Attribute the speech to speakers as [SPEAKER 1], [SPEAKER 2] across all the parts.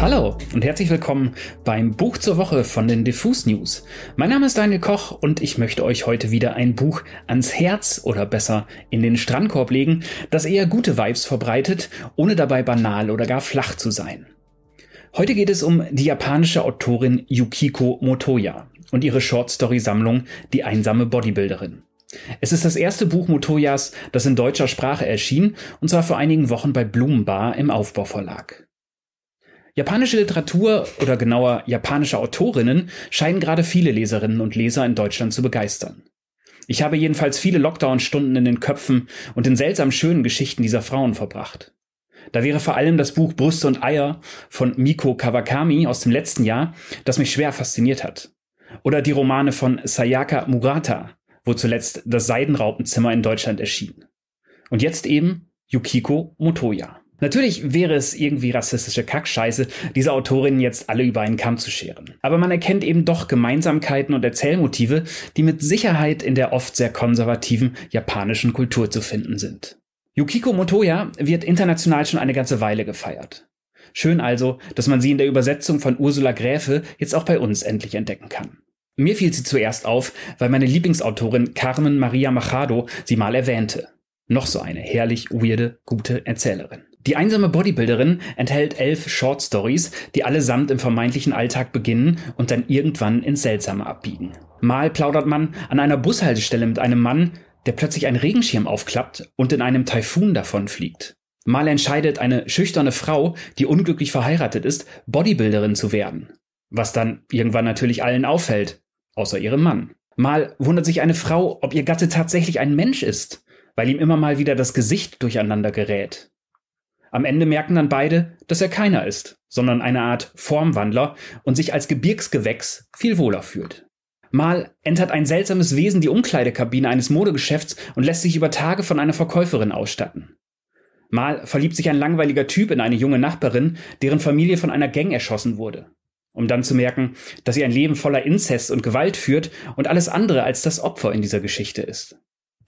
[SPEAKER 1] Hallo und herzlich willkommen beim Buch zur Woche von den Diffus News. Mein Name ist Daniel Koch und ich möchte euch heute wieder ein Buch ans Herz oder besser in den Strandkorb legen, das eher gute Vibes verbreitet, ohne dabei banal oder gar flach zu sein. Heute geht es um die japanische Autorin Yukiko Motoya und ihre Shortstory-Sammlung Die einsame Bodybuilderin. Es ist das erste Buch Motoyas, das in deutscher Sprache erschien, und zwar vor einigen Wochen bei Blumenbar im Aufbauverlag. Japanische Literatur oder genauer japanische Autorinnen scheinen gerade viele Leserinnen und Leser in Deutschland zu begeistern. Ich habe jedenfalls viele Lockdown-Stunden in den Köpfen und in seltsam schönen Geschichten dieser Frauen verbracht. Da wäre vor allem das Buch Brüste und Eier von Miko Kawakami aus dem letzten Jahr, das mich schwer fasziniert hat. Oder die Romane von Sayaka Murata, wo zuletzt das Seidenraupenzimmer in Deutschland erschien. Und jetzt eben Yukiko Motoya. Natürlich wäre es irgendwie rassistische Kackscheiße, diese Autorinnen jetzt alle über einen Kamm zu scheren. Aber man erkennt eben doch Gemeinsamkeiten und Erzählmotive, die mit Sicherheit in der oft sehr konservativen japanischen Kultur zu finden sind. Yukiko Motoya wird international schon eine ganze Weile gefeiert. Schön also, dass man sie in der Übersetzung von Ursula Gräfe jetzt auch bei uns endlich entdecken kann. Mir fiel sie zuerst auf, weil meine Lieblingsautorin Carmen Maria Machado sie mal erwähnte. Noch so eine herrlich weirde, gute Erzählerin. Die einsame Bodybuilderin enthält elf Short Stories, die allesamt im vermeintlichen Alltag beginnen und dann irgendwann ins Seltsame abbiegen. Mal plaudert man an einer Bushaltestelle mit einem Mann, der plötzlich ein Regenschirm aufklappt und in einem Taifun davonfliegt. Mal entscheidet eine schüchterne Frau, die unglücklich verheiratet ist, Bodybuilderin zu werden. Was dann irgendwann natürlich allen auffällt außer ihrem Mann. Mal wundert sich eine Frau, ob ihr Gatte tatsächlich ein Mensch ist, weil ihm immer mal wieder das Gesicht durcheinander gerät. Am Ende merken dann beide, dass er keiner ist, sondern eine Art Formwandler und sich als Gebirgsgewächs viel wohler fühlt. Mal entert ein seltsames Wesen die Umkleidekabine eines Modegeschäfts und lässt sich über Tage von einer Verkäuferin ausstatten. Mal verliebt sich ein langweiliger Typ in eine junge Nachbarin, deren Familie von einer Gang erschossen wurde um dann zu merken, dass sie ein Leben voller Inzest und Gewalt führt und alles andere als das Opfer in dieser Geschichte ist.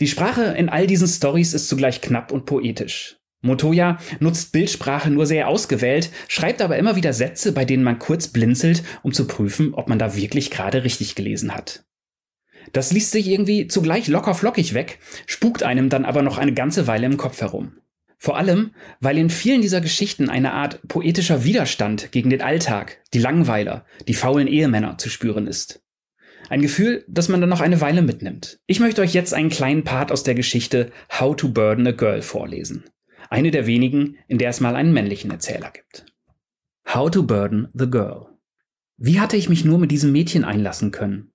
[SPEAKER 1] Die Sprache in all diesen Stories ist zugleich knapp und poetisch. Motoya nutzt Bildsprache nur sehr ausgewählt, schreibt aber immer wieder Sätze, bei denen man kurz blinzelt, um zu prüfen, ob man da wirklich gerade richtig gelesen hat. Das liest sich irgendwie zugleich locker flockig weg, spukt einem dann aber noch eine ganze Weile im Kopf herum. Vor allem, weil in vielen dieser Geschichten eine Art poetischer Widerstand gegen den Alltag, die Langweiler, die faulen Ehemänner zu spüren ist. Ein Gefühl, das man dann noch eine Weile mitnimmt. Ich möchte euch jetzt einen kleinen Part aus der Geschichte How to Burden a Girl vorlesen. Eine der wenigen, in der es mal einen männlichen Erzähler gibt. How to Burden the Girl. Wie hatte ich mich nur mit diesem Mädchen einlassen können?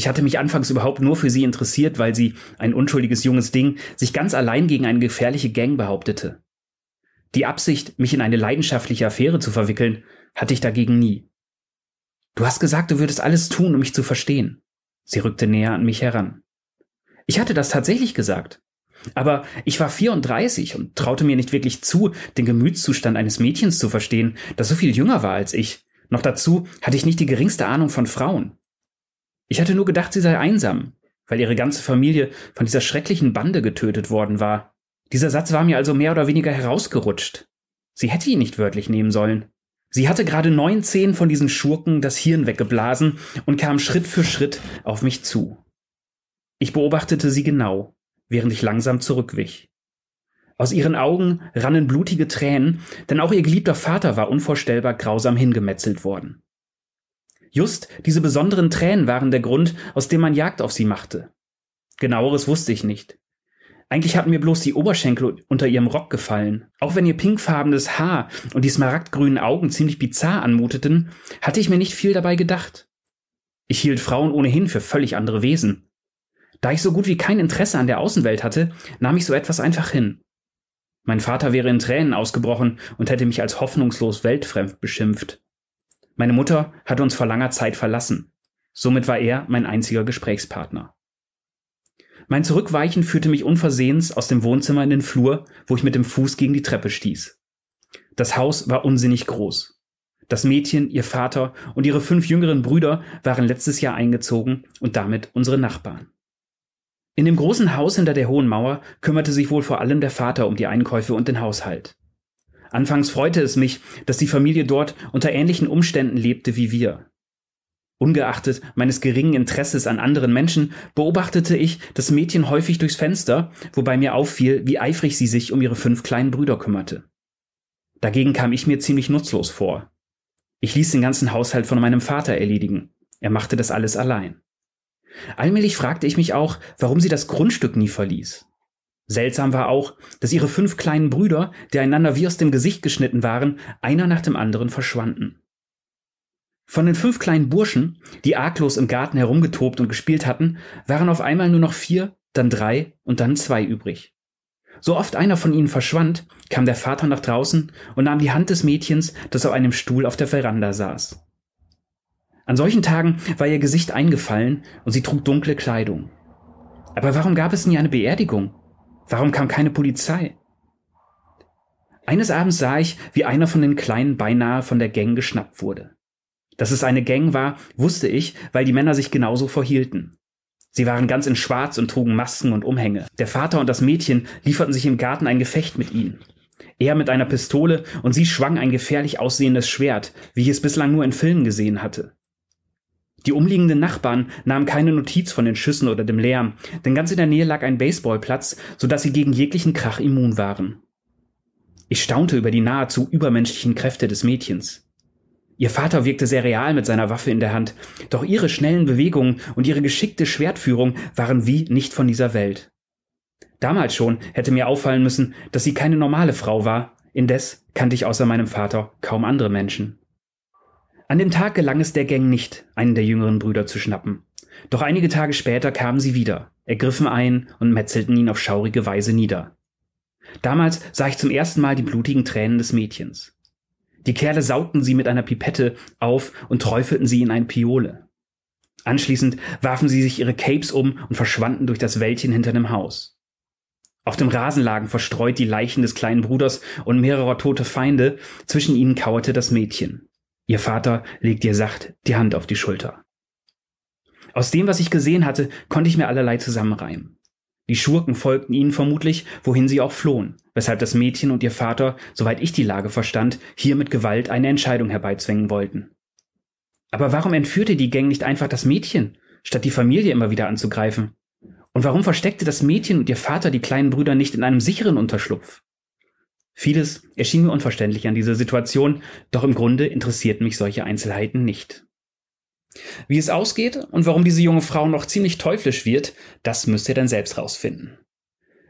[SPEAKER 1] Ich hatte mich anfangs überhaupt nur für sie interessiert, weil sie, ein unschuldiges junges Ding, sich ganz allein gegen eine gefährliche Gang behauptete. Die Absicht, mich in eine leidenschaftliche Affäre zu verwickeln, hatte ich dagegen nie. Du hast gesagt, du würdest alles tun, um mich zu verstehen. Sie rückte näher an mich heran. Ich hatte das tatsächlich gesagt. Aber ich war 34 und traute mir nicht wirklich zu, den Gemütszustand eines Mädchens zu verstehen, das so viel jünger war als ich. Noch dazu hatte ich nicht die geringste Ahnung von Frauen. Ich hatte nur gedacht, sie sei einsam, weil ihre ganze Familie von dieser schrecklichen Bande getötet worden war. Dieser Satz war mir also mehr oder weniger herausgerutscht. Sie hätte ihn nicht wörtlich nehmen sollen. Sie hatte gerade neunzehn von diesen Schurken das Hirn weggeblasen und kam Schritt für Schritt auf mich zu. Ich beobachtete sie genau, während ich langsam zurückwich. Aus ihren Augen rannen blutige Tränen, denn auch ihr geliebter Vater war unvorstellbar grausam hingemetzelt worden. Just diese besonderen Tränen waren der Grund, aus dem man Jagd auf sie machte. Genaueres wusste ich nicht. Eigentlich hatten mir bloß die Oberschenkel unter ihrem Rock gefallen. Auch wenn ihr pinkfarbenes Haar und die smaragdgrünen Augen ziemlich bizarr anmuteten, hatte ich mir nicht viel dabei gedacht. Ich hielt Frauen ohnehin für völlig andere Wesen. Da ich so gut wie kein Interesse an der Außenwelt hatte, nahm ich so etwas einfach hin. Mein Vater wäre in Tränen ausgebrochen und hätte mich als hoffnungslos weltfremd beschimpft. Meine Mutter hatte uns vor langer Zeit verlassen. Somit war er mein einziger Gesprächspartner. Mein Zurückweichen führte mich unversehens aus dem Wohnzimmer in den Flur, wo ich mit dem Fuß gegen die Treppe stieß. Das Haus war unsinnig groß. Das Mädchen, ihr Vater und ihre fünf jüngeren Brüder waren letztes Jahr eingezogen und damit unsere Nachbarn. In dem großen Haus hinter der hohen Mauer kümmerte sich wohl vor allem der Vater um die Einkäufe und den Haushalt. Anfangs freute es mich, dass die Familie dort unter ähnlichen Umständen lebte wie wir. Ungeachtet meines geringen Interesses an anderen Menschen beobachtete ich das Mädchen häufig durchs Fenster, wobei mir auffiel, wie eifrig sie sich um ihre fünf kleinen Brüder kümmerte. Dagegen kam ich mir ziemlich nutzlos vor. Ich ließ den ganzen Haushalt von meinem Vater erledigen. Er machte das alles allein. Allmählich fragte ich mich auch, warum sie das Grundstück nie verließ. Seltsam war auch, dass ihre fünf kleinen Brüder, die einander wie aus dem Gesicht geschnitten waren, einer nach dem anderen verschwanden. Von den fünf kleinen Burschen, die arglos im Garten herumgetobt und gespielt hatten, waren auf einmal nur noch vier, dann drei und dann zwei übrig. So oft einer von ihnen verschwand, kam der Vater nach draußen und nahm die Hand des Mädchens, das auf einem Stuhl auf der Veranda saß. An solchen Tagen war ihr Gesicht eingefallen und sie trug dunkle Kleidung. Aber warum gab es nie eine Beerdigung? Warum kam keine Polizei? Eines Abends sah ich, wie einer von den Kleinen beinahe von der Gang geschnappt wurde. Dass es eine Gang war, wusste ich, weil die Männer sich genauso verhielten. Sie waren ganz in Schwarz und trugen Masken und Umhänge. Der Vater und das Mädchen lieferten sich im Garten ein Gefecht mit ihnen. Er mit einer Pistole und sie schwang ein gefährlich aussehendes Schwert, wie ich es bislang nur in Filmen gesehen hatte. Die umliegenden Nachbarn nahmen keine Notiz von den Schüssen oder dem Lärm, denn ganz in der Nähe lag ein Baseballplatz, so dass sie gegen jeglichen Krach immun waren. Ich staunte über die nahezu übermenschlichen Kräfte des Mädchens. Ihr Vater wirkte sehr real mit seiner Waffe in der Hand, doch ihre schnellen Bewegungen und ihre geschickte Schwertführung waren wie nicht von dieser Welt. Damals schon hätte mir auffallen müssen, dass sie keine normale Frau war, indes kannte ich außer meinem Vater kaum andere Menschen. An dem Tag gelang es der Gang nicht, einen der jüngeren Brüder zu schnappen. Doch einige Tage später kamen sie wieder, ergriffen einen und metzelten ihn auf schaurige Weise nieder. Damals sah ich zum ersten Mal die blutigen Tränen des Mädchens. Die Kerle saugten sie mit einer Pipette auf und träufelten sie in eine Piole. Anschließend warfen sie sich ihre Capes um und verschwanden durch das Wäldchen hinter dem Haus. Auf dem Rasen lagen verstreut die Leichen des kleinen Bruders und mehrerer tote Feinde, zwischen ihnen kauerte das Mädchen. Ihr Vater legt ihr sacht die Hand auf die Schulter. Aus dem, was ich gesehen hatte, konnte ich mir allerlei zusammenreimen. Die Schurken folgten ihnen vermutlich, wohin sie auch flohen, weshalb das Mädchen und ihr Vater, soweit ich die Lage verstand, hier mit Gewalt eine Entscheidung herbeizwängen wollten. Aber warum entführte die Gang nicht einfach das Mädchen, statt die Familie immer wieder anzugreifen? Und warum versteckte das Mädchen und ihr Vater die kleinen Brüder nicht in einem sicheren Unterschlupf? Vieles erschien mir unverständlich an dieser Situation, doch im Grunde interessierten mich solche Einzelheiten nicht. Wie es ausgeht und warum diese junge Frau noch ziemlich teuflisch wird, das müsst ihr dann selbst rausfinden.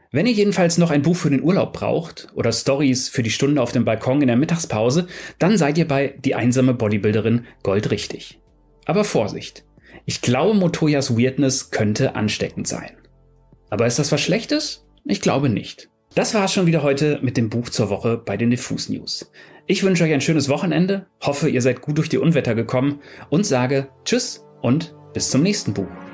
[SPEAKER 1] Wenn ihr jedenfalls noch ein Buch für den Urlaub braucht oder Stories für die Stunde auf dem Balkon in der Mittagspause, dann seid ihr bei Die einsame Bodybuilderin goldrichtig. Aber Vorsicht! Ich glaube, Motoyas Weirdness könnte ansteckend sein. Aber ist das was Schlechtes? Ich glaube nicht. Das war es schon wieder heute mit dem Buch zur Woche bei den Diffus News. Ich wünsche euch ein schönes Wochenende, hoffe, ihr seid gut durch die Unwetter gekommen und sage Tschüss und bis zum nächsten Buch.